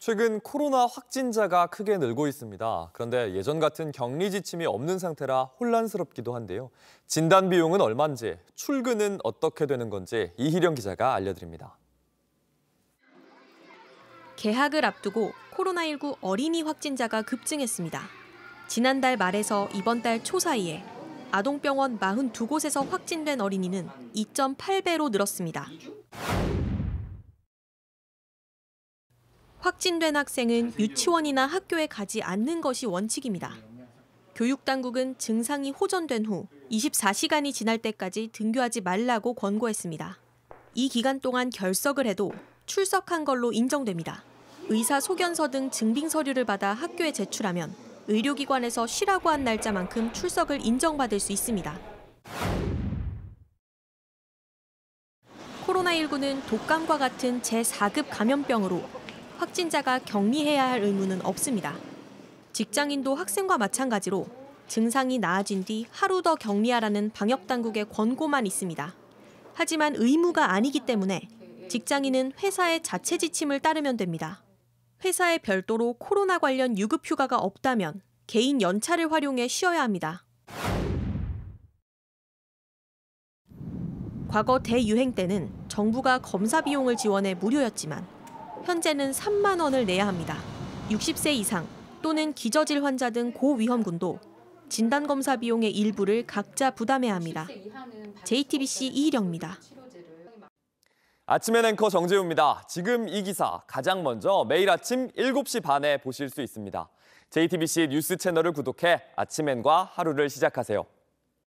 최근 코로나 확진자가 크게 늘고 있습니다. 그런데 예전 같은 격리 지침이 없는 상태라 혼란스럽기도 한데요. 진단 비용은 얼마인지, 출근은 어떻게 되는 건지 이희령 기자가 알려드립니다. 개학을 앞두고 코로나19 어린이 확진자가 급증했습니다. 지난달 말에서 이번 달 초 사이에 아동병원 42곳에서 확진된 어린이는 2.8배로 늘었습니다. 확진된 학생은 유치원이나 학교에 가지 않는 것이 원칙입니다. 교육당국은 증상이 호전된 후 24시간이 지날 때까지 등교하지 말라고 권고했습니다. 이 기간 동안 결석을 해도 출석한 걸로 인정됩니다. 의사 소견서 등 증빙 서류를 받아 학교에 제출하면 의료기관에서 쉬라고 한 날짜만큼 출석을 인정받을 수 있습니다. 코로나19는 독감과 같은 제4급 감염병으로 확진자가 격리해야 할 의무는 없습니다. 직장인도 학생과 마찬가지로 증상이 나아진 뒤 하루 더 격리하라는 방역당국의 권고만 있습니다. 하지만 의무가 아니기 때문에 직장인은 회사의 자체 지침을 따르면 됩니다. 회사에 별도로 코로나 관련 유급 휴가가 없다면 개인 연차를 활용해 쉬어야 합니다. 과거 대유행 때는 정부가 검사 비용을 지원해 무료였지만 현재는 3만 원을 내야 합니다. 60세 이상 또는 기저질 환자 등 고위험군도 진단검사 비용의 일부를 각자 부담해야 합니다. JTBC 이희령입니다. 아침엔 앵커 정재우입니다. 지금 이 기사 가장 먼저 매일 아침 7시 반에 보실 수 있습니다. JTBC 뉴스 채널을 구독해 아침엔과 하루를 시작하세요.